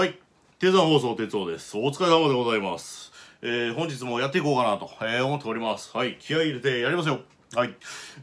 はい。鉄山放送、鉄尾です。お疲れ様でございます。えー、本日もやっていこうかなと、えー、思っております。はい。気合い入れてやりますよ。はい、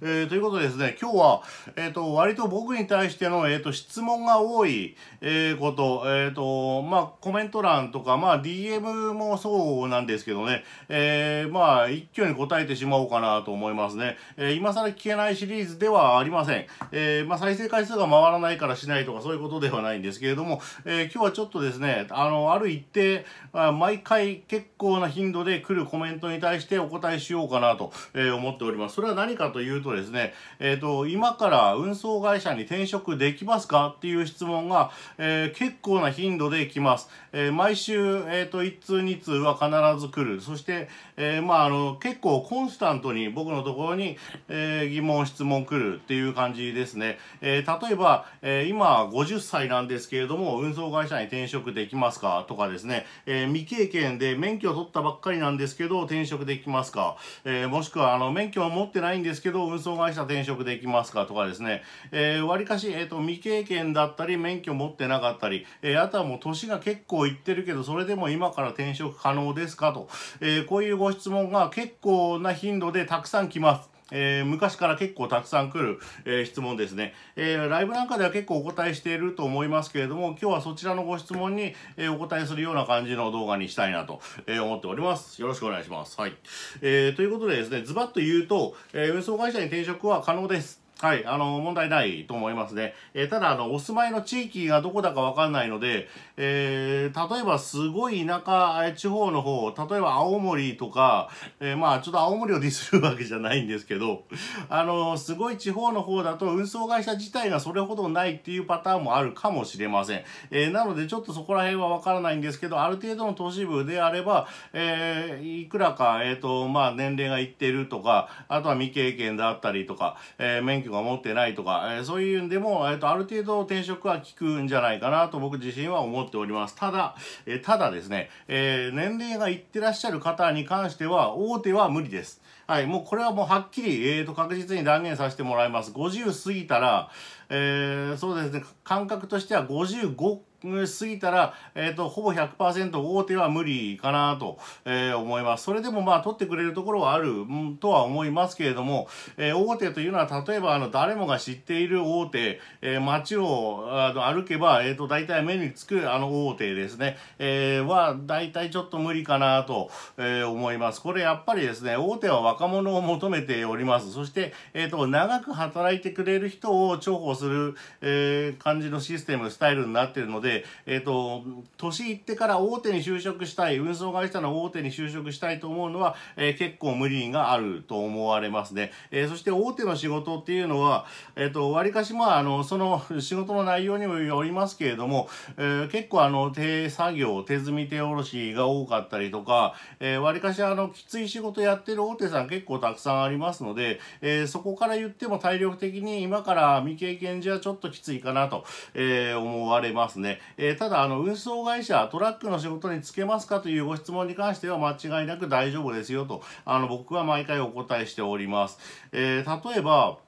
えー、ということでですね、今日は、えっ、ー、と、割と僕に対しての、えっ、ー、と、質問が多い、えー、こと、えっ、と、まあ、コメント欄とか、まあ、DM もそうなんですけどね、えまあ、一挙に答えてしまおうかなと思いますね。え今更聞けないシリーズではありません。えまあ、再生回数が回らないからしないとか、そういうことではないんですけれども、え今日はちょっとですね、あの、ある一定、あ毎回結構な頻度で来るコメントに対してお答えしようかなと、え思っております。それは何かというとですね、えっ、ー、と、今から運送会社に転職できますかっていう質問が、えー、結構な頻度で来ます。えー、毎週、えっ、と、1通2通は必ず来る。そして、えまあ、あの、結構コンスタントに僕のところに、え疑問、質問来るっていう感じですね。え例えば、え今50歳なんですけれども、運送会社に転職できますかとかですね、え未経験で免許を取ったばっかりなんですけど、転職できますか、えもしくは、あの、免許を持ってないないんですけど運送会社転職できますかとかですねわり、えー、かし、えーと、と未経験だったり免許持ってなかったり、えー、あとはもう年が結構いってるけどそれでも今から転職可能ですかと、えー、こういうご質問が結構な頻度でたくさん来ます。えー、昔から結構たくさん来る、えー、質問ですね、えー、ライブなんかでは結構お答えしていると思いますけれども、今日はそちらのご質問に、えお答えするような感じの動画にしたいなと、え思っております。よろしくお願いします。はい。えー、ということでですね、ズバッと言うと、え運送会社に転職は可能です。はい、あの、問題ないと思いますね。えー、ただ、あの、お住まいの地域がどこだかわかんないので、えー、例えばすごい田舎、地方の方、例えば青森とか、えー、まあ、ちょっと青森をディスるわけじゃないんですけど、あの、すごい地方の方だと運送会社自体がそれほどないっていうパターンもあるかもしれません。えなので、ちょっとそこら辺はわからないんですけど、ある程度の都市部であれば、えいくらか、えっ、と、まあ、年齢がいってるとか、あとは未経験であったりとか、え免許許が持ってないとか、えー、そういうんでも、えーと、ある程度転職は効くんじゃないかなと僕自身は思っております。ただ、えー、ただですね、えー、年齢がいってらっしゃる方に関しては、大手は無理です。はい、もうこれはもうはっきり、えーと確実に断言させてもらいます。50過ぎたら、えー、そうですね、感覚としては55過ぎたら、えーと、ほぼ100%大手は無理かなと、えー、思います。それでもまあ取ってくれるところはある、ん、とは思いますけれども、えー、大手というのは例えばあの誰もが知っている大手、えー、街をあの歩けば、えーと、大体目につくあの大手ですね、えー、は大体ちょっと無理かなと、えー、思います。これやっぱりですね、大手は若者を求めております。そして、えーと、と長く働いてくれる人を重宝する、えー、感じのシステム、スタイルになってるので、えっ、ー、と、年いってから大手に就職したい、運送会社の大手に就職したいと思うのは、えー、結構無理があると思われますね。えー、そして大手の仕事っていうのは、えっ、ー、と、割かしまあ、あの、その仕事の内容にもよりますけれども、えー、結構あの、手作業、手積み手下ろしが多かったりとか、えー、割かしあの、きつい仕事やってる大手さん結構たくさんありますので、えー、そこから言っても体力的に今から未経験見時はちょっときついかなと、えー、思われますね。えー、ただ、あの、運送会社、トラックの仕事に就けますかというご質問に関しては間違いなく大丈夫ですよと、あの、僕は毎回お答えしております。え例えば、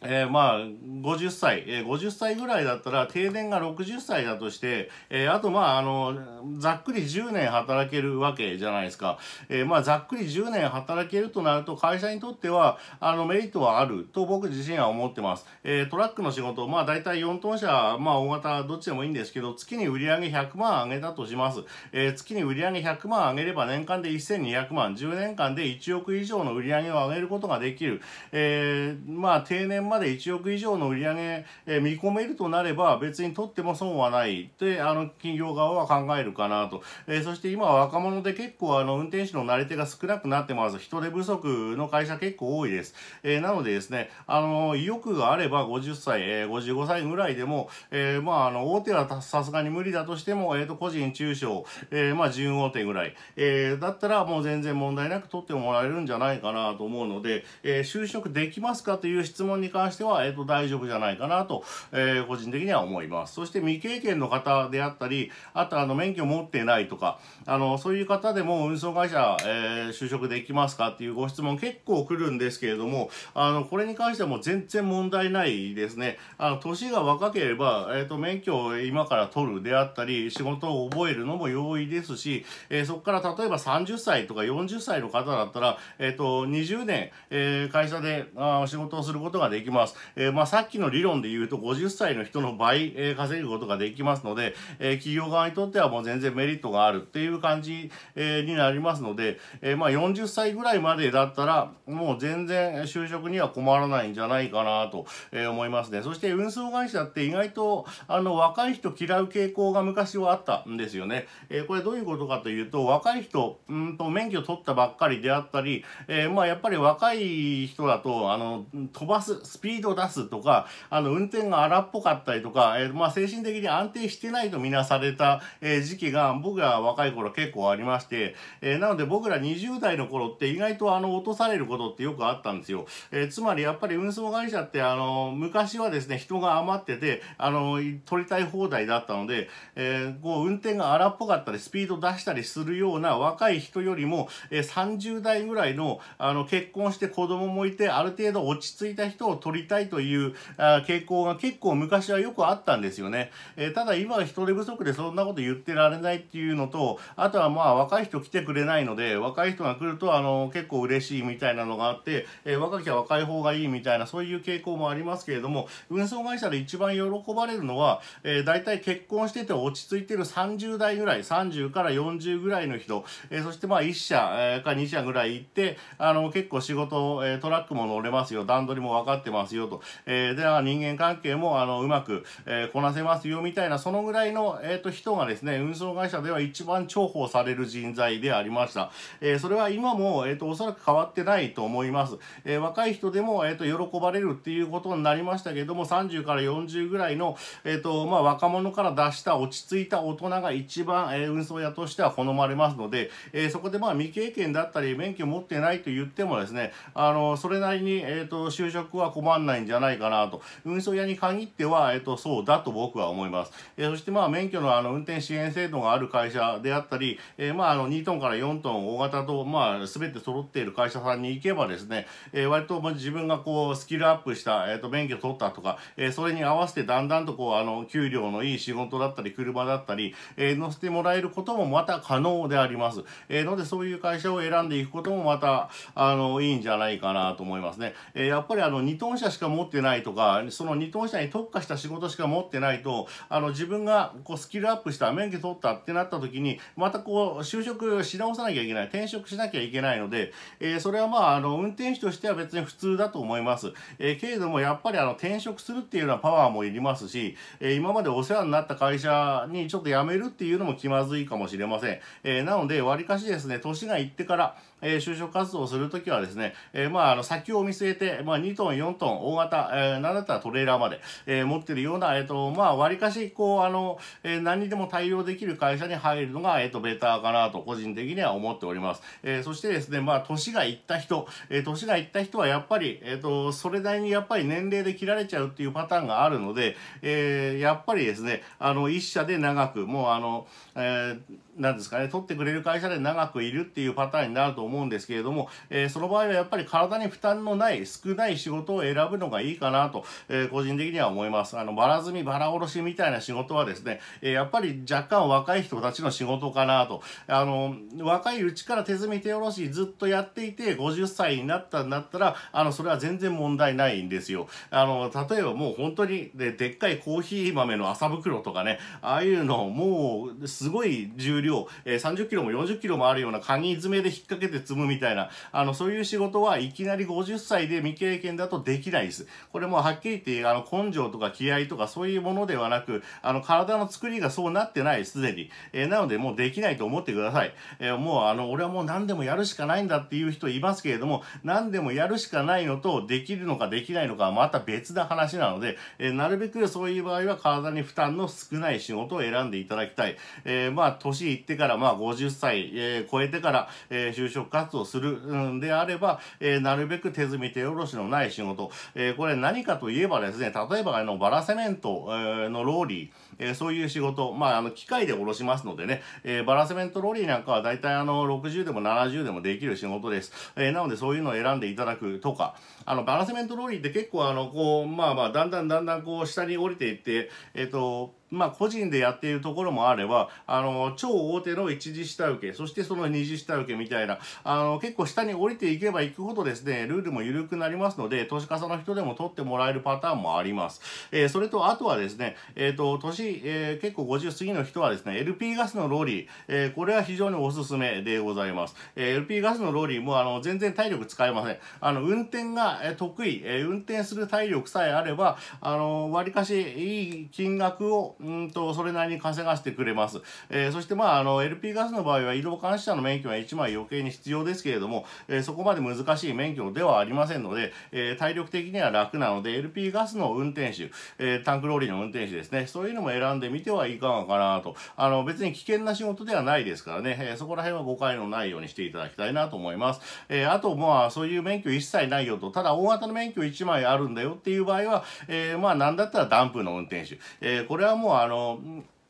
えー、まあ、50歳、えー、50歳ぐらいだったら、定年が60歳だとして、えー、あと、まあ、あの、ざっくり10年働けるわけじゃないですか。えー、まあ、ざっくり10年働けるとなると、会社にとっては、あの、メリットはあると僕自身は思ってます。えー、トラックの仕事、まあ、たい4トン車、まあ、大型、どっちでもいいんですけど、月に売上100万上げたとします。えー、月に売上100万上げれば、年間で1200万、10年間で1億以上の売り上げを上げることができる。えー、まあ、定年まで1億以上の売り上げ、え見込めるとなれば別に取っても損はないってあの企業側は考えるかなと、えそして今若者で結構あの運転手のなり手が少なくなってます人手不足の会社結構多いです、えなのでですねあの意欲があれば50歳、え55歳ぐらいでも、えまああの大手はさすがに無理だとしても、えー、と個人中小、えまあ順大手ぐらい、えだったらもう全然問題なく取ってもらえるんじゃないかなと思うので、え就職できますかという質問に関しては、えっ、ー、と、大丈夫じゃないかなと、えー、個人的には思います。そして未経験の方であったり、あとあの、免許持ってないとか、あの、そういう方でも運送会社、えー、就職できますかっていうご質問結構来るんですけれども、あの、これに関してはもう全然問題ないですね。あの、年が若ければ、えっ、ー、と、免許を今から取るであったり、仕事を覚えるのも容易ですし、えー、そこから例えば30歳とか40歳の方だったら、えっ、と、20年、え会社であ仕事をすることができきます。えー、まあ、さっきの理論で言うと50歳の人の倍、えー、稼ぐことができますので、えー、企業側にとってはもう全然メリットがあるっていう感じ、えになりますので、えまあ、40歳ぐらいまでだったら、もう全然就職には困らないんじゃないかなと、え思いますね。そして運送会社って意外と、あの、若い人嫌う傾向が昔はあったんですよね。えこれどういうことかというと、若い人、うんと免許取ったばっかりであったり、えまあ、やっぱり若い人だと、あの、飛ばす、スピードを出すとか、あの、運転が荒っぽかったりとか、えー、まあ、精神的に安定してないとみなされた、えー、時期が僕ら若い頃結構ありまして、えー、なので僕ら20代の頃って意外とあの、落とされることってよくあったんですよ。えー、つまりやっぱり運送会社ってあの、昔はですね、人が余ってて、あの、取りたい放題だったので、えー、こう、運転が荒っぽかったり、スピード出したりするような若い人よりも、えー、30代ぐらいの、あの、結婚して子供もいて、ある程度落ち着いた人を取りたいという傾向が結構昔はよくあったんですよね。えー、ただ今は人手不足でそんなこと言ってられないっていうのと、あとはまあ若い人来てくれないので、若い人が来るとあの結構嬉しいみたいなのがあって、えー、若きは若い方がいいみたいなそういう傾向もありますけれども、運送会社で一番喜ばれるのは、えー、大体結婚してて落ち着いてる30代ぐらい、30から40ぐらいの人、えー、そしてまあ1社、えか2社ぐらい行って、あの結構仕事、えー、トラックも乗れますよ、段取りも分かってますますよと、えー、で、人間関係もあのうまく、えー、こなせますよみたいな、そのぐらいの、えーと、人がですね、運送会社では一番重宝される人材でありました。えー、それは今も、えーと、おそらく変わってないと思います。えー、若い人でも、えーと、と喜ばれるっていうことになりましたけども、30から40ぐらいの、えーとまあ、若者から出した落ち着いた大人が一番、えー、運送屋としては好まれますので、えー、そこでまあ未経験だったり、免許持ってないと言ってもですね、あのそれなりに、えー、と就職は困んないんじゃないかなと、運送屋に限っては、えっと、そうだと僕は思います。えー、そしてまあ、免許のあの、運転支援制度がある会社であったり、えー、まあ、あの、2トンから4トン大型と、まあ、すべて揃っている会社さんに行けばですね、えー、割と自分がこう、スキルアップした、えっと、免許取ったとか、えそれに合わせてだんだんとこう、あの、給料のいい仕事だったり、車だったり、え乗せてもらえることもまた可能であります。えので、そういう会社を選んでいくこともまた、あの、いいんじゃないかなと思いますね。えやっぱりあの、2トン車しか持ってないとか、その2トン車に特化した仕事しか持ってないと、あの自分がこうスキルアップした、免許取ったってなった時に、またこう就職し直さなきゃいけない、転職しなきゃいけないので、えー、それはまあ、あの、運転手としては別に普通だと思います。えー、けれども、やっぱりあの、転職するっていうのはパワーもいりますし、えー、今までお世話になった会社にちょっと辞めるっていうのも気まずいかもしれません。えなので、わりかしですね、年がいってから、え就職活動をするときはですね、えまあ、あの、先を見据えて、まあ、2トン、4トン、大型、えー、なんだったらトレーラーまで、えー、持ってるような、えっ、ー、と、まあ、割かし、こう、あの、えー、何にでも対応できる会社に入るのが、えっ、ー、と、ベターかなと、個人的には思っております。えー、そしてですね、まあ、年がいった人、えー、年がいった人はやっぱり、えっ、ー、と、それなりにやっぱり年齢で切られちゃうっていうパターンがあるので、えー、やっぱりですね、あの、一社で長く、もうあの、えー、なんですかね、取ってくれる会社で長くいるっていうパターンになると思うんですけれども、えー、その場合はやっぱり体に負担のない、少ない仕事を選ぶのがいいかなと、えー、個人的には思います。あの、バラ積み、バラおろしみたいな仕事はですね、えー、やっぱり若干若い人たちの仕事かなと。あの、若いうちから手積み手おろしずっとやっていて、50歳になったんだったら、あの、それは全然問題ないんですよ。あの、例えばもう本当にで、でっかいコーヒー豆の麻袋とかね、ああいうのもう、すごい重量を、えー、30キロも40キロもあるようなカニ爪で引っ掛けて積むみたいな、あの、そういう仕事はいきなり50歳で未経験だとできないです。これもはっきり言って、あの、根性とか気合とかそういうものではなく、あの、体の作りがそうなってない、すでに。えー、なので、もうできないと思ってください。えー、もう、あの、俺はもう何でもやるしかないんだっていう人いますけれども、何でもやるしかないのと、できるのかできないのかはまた別な話なので、えー、なるべくそういう場合は体に負担の少ない仕事を選んでいただきたい。えまあ、年行ってから、まあ、50歳、えー、超えてから、えー、就職活動するんであれば、えー、なるべく手積み手下ろしのない仕事、えー、これ何かといえばですね、例えば、あの、バラセメント、えー、のローリー、えー、そういう仕事、まあ、あの、機械で下ろしますのでね、えー、バラセメントローリーなんかは大体あの、60でも70でもできる仕事です。えー、なのでそういうのを選んでいただくとか、あの、バラセメントローリーって結構あの、こう、まあまあ、だんだんだんだんこう、下に降りていって、えっ、ー、と、まあ、個人でやっているところもあれば、あの、超大手の一次下請け、そしてその二次下請けみたいな、あの、結構下に降りていけばいくほどですね、ルールも緩くなりますので、投資家の人でも取ってもらえるパターンもあります。えー、それと、あとはですね、えっ、ー、と、年えー、結構50過ぎの人はですね、LP ガスのローリー、えー、これは非常におすすめでございます。えー、LP ガスのローリーもあの全然体力使えません。あの、運転が得意、え運転する体力さえあれば、あの、割かしいい金額を、うんと、それなりに稼がせてくれます。えそして、まあ、あの、LP ガスの場合は移動監視者の免許は1枚余計に必要ですけれども、えそこまで難しい免許ではありませんので、え体力的には楽なので、LP ガスの運転手、えタンクローリーの運転手ですね、そういうのも選んでみてはいかがかなと。あの、別に危険な仕事ではないですからね、えー、そこら辺は誤解のないようにしていただきたいなと思います。えー、あと、まあ、そういう免許一切ないよと、ただ大型の免許1枚あるんだよっていう場合は、えー、まあ、なんだったらダンプの運転手。えこれはもう、あの、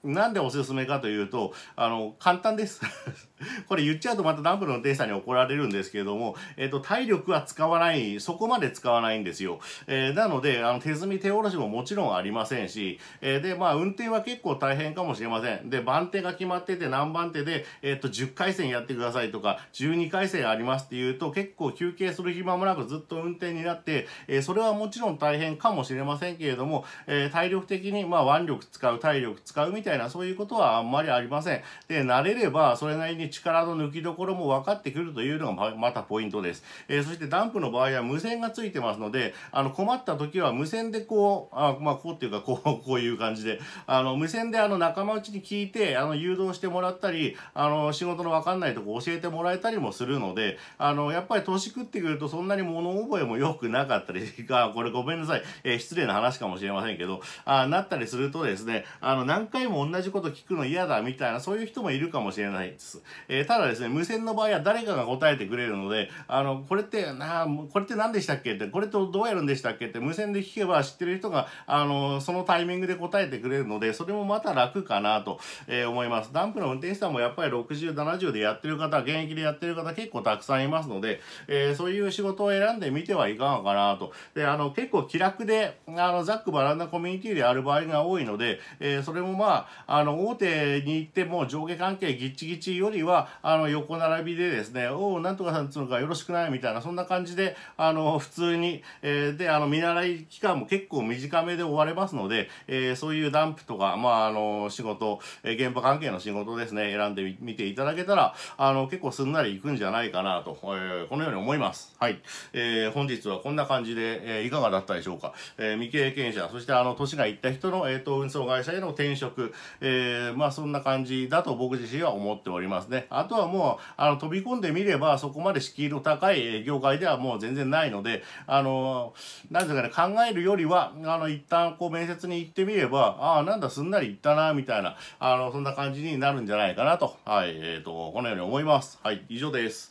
なんでおすすめかというと、あの、簡単です。これ言っちゃうとまたダンブルのデ員さんに怒られるんですけれども、えっ、と、体力は使わない、そこまで使わないんですよ。えー、なので、あの、手積み手下ろしももちろんありませんし、えー、で、まあ、運転は結構大変かもしれません。で、番手が決まってて何番手で、えっ、と、10回戦やってくださいとか、12回戦ありますっていうと、結構休憩する暇もなくずっと運転になって、えー、それはもちろん大変かもしれませんけれども、え体力的に、まあ、腕力使う、体力使うみたいなたいな、そういうことはあんまりありません。で、慣れれば、それなりに力の抜きどころも分かってくるというのがまたポイントです。えー、そしてダンプの場合は無線がついてますので、あの、困った時は無線でこう、あまあ、こうっていうか、こう、こういう感じで、あの、無線であの、仲間内に聞いて、あの、誘導してもらったり、あの、仕事の分かんないとこ教えてもらえたりもするので、あの、やっぱり年食ってくるとそんなに物覚えも良くなかったり、あ、これごめんなさい、えー、失礼な話かもしれませんけど、あなったりするとですね、あの、何回もも同じこと聞くの嫌だみたいな、そういう人もいるかもしれないです。えー、ただですね、無線の場合は誰かが答えてくれるので、あの、これって、なこれって何でしたっけって、これとどうやるんでしたっけって、無線で聞けば知ってる人が、あの、そのタイミングで答えてくれるので、それもまた楽かなと、えー、思います。ダンプの運転手さんもやっぱり60、70でやってる方、現役でやってる方結構たくさんいますので、えー、そういう仕事を選んでみてはいかがかなと。で、あの、結構気楽で、あの、ざっくばらんなコミュニティである場合が多いので、えー、それもまあ、あの大手に行っても上下関係ぎっちぎちよりはあの横並びでですねおおなんとかさんつうのかよろしくないみたいなそんな感じであの普通に、えー、であの見習い期間も結構短めで終われますので、えー、そういうダンプとか、まあ、あの仕事、えー、現場関係の仕事ですね選んでみていただけたらあの結構すんなりいくんじゃないかなと、えー、このように思います。はい、えー、本日はこんな感じで、えー、いかがだったでしょうか、えー、未経験者そしてあの年がいった人の、えーと運送会社への転職、えー、まあそんな感じだと僕自身は思っておりますね。あとはもう、あの、飛び込んでみれば、そこまで敷居の高い業界ではもう全然ないので、あの、なんてかね、考えるよりは、あの、一旦こう面接に行ってみれば、ああ、なんだ、すんなり行ったな、みたいな、あの、そんな感じになるんじゃないかなと、はい、えっ、ー、と、このように思います。はい、以上です。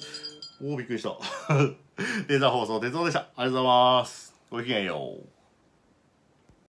おお、びっくりした。デ ータ放送、鉄道でした。ありがとうございます。ごきげんよう。